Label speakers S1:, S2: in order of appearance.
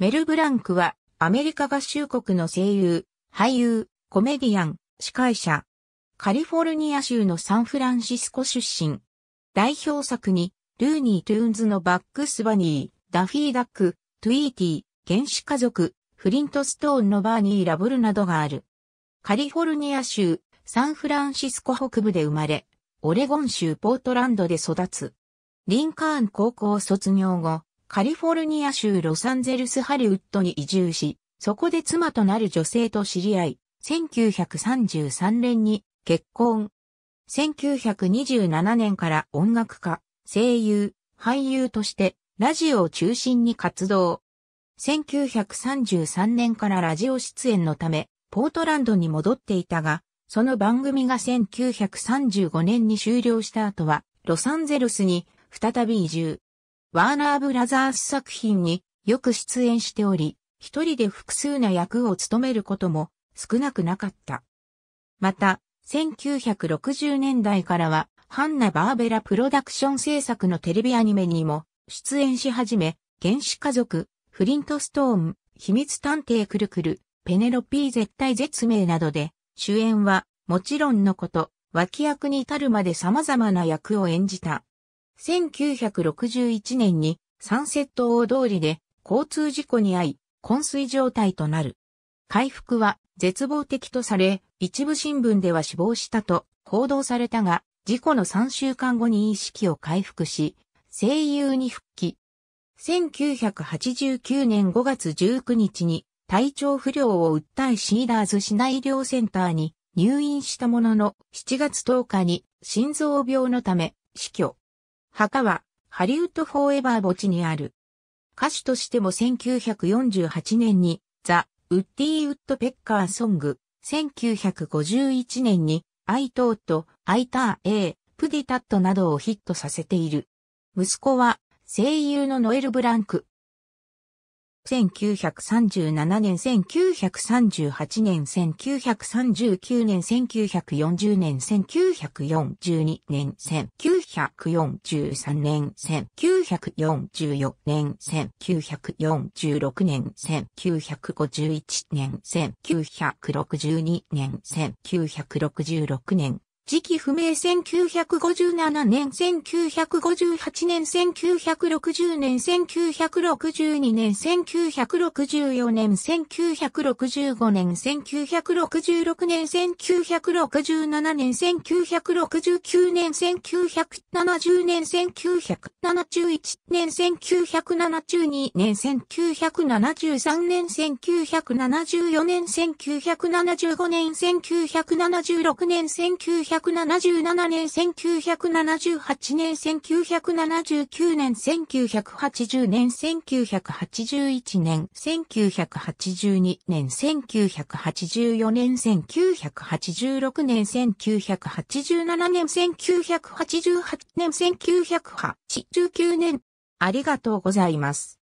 S1: メル・ブランクはアメリカ合衆国の声優、俳優、コメディアン、司会者。カリフォルニア州のサンフランシスコ出身。代表作に、ルーニー・トゥーンズのバックス・バニー、ダフィー・ダック、トゥイーティー、原始家族、フリント・ストーンのバーニー・ラブルなどがある。カリフォルニア州、サンフランシスコ北部で生まれ、オレゴン州ポートランドで育つ。リンカーン高校卒業後、カリフォルニア州ロサンゼルスハリウッドに移住し、そこで妻となる女性と知り合い、1933年に結婚。1927年から音楽家、声優、俳優としてラジオを中心に活動。1933年からラジオ出演のため、ポートランドに戻っていたが、その番組が1935年に終了した後は、ロサンゼルスに再び移住。ワーナーブラザース作品によく出演しており、一人で複数の役を務めることも少なくなかった。また、1960年代からは、ハンナ・バーベラプロダクション制作のテレビアニメにも出演し始め、原始家族、フリントストーン、秘密探偵くるくる、ペネロピー絶対絶命などで、主演は、もちろんのこと、脇役に至るまで様々な役を演じた。1961年にサンセット大通りで交通事故に遭い、昏睡状態となる。回復は絶望的とされ、一部新聞では死亡したと報道されたが、事故の3週間後に意識を回復し、声優に復帰。1989年5月19日に体調不良を訴えシーダーズ市内医療センターに入院したものの7月10日に心臓病のため死去。墓は、ハリウッドフォーエバー墓地にある。歌手としても1948年に、ザ・ウッディ・ウッド・ペッカー・ソング、1951年に、アイトート、アイター・エー、プディタットなどをヒットさせている。息子は、声優のノエル・ブランク、1937年、1938年、1939年、1940年、1942年、1943年、1944年、1946年、1951年、1962年、1966年、時期不明1957年、1958年、1960年、1962年、1964年、1965年、1966年、1967年、1969年、1970年、1971年、1972年、1973年、1974年、1975年、1976年、19 1977年、1978年、1979年、1980年、1981年、1982年、1984年、1986年、1987年、1988年、1989年。ありがとうございます。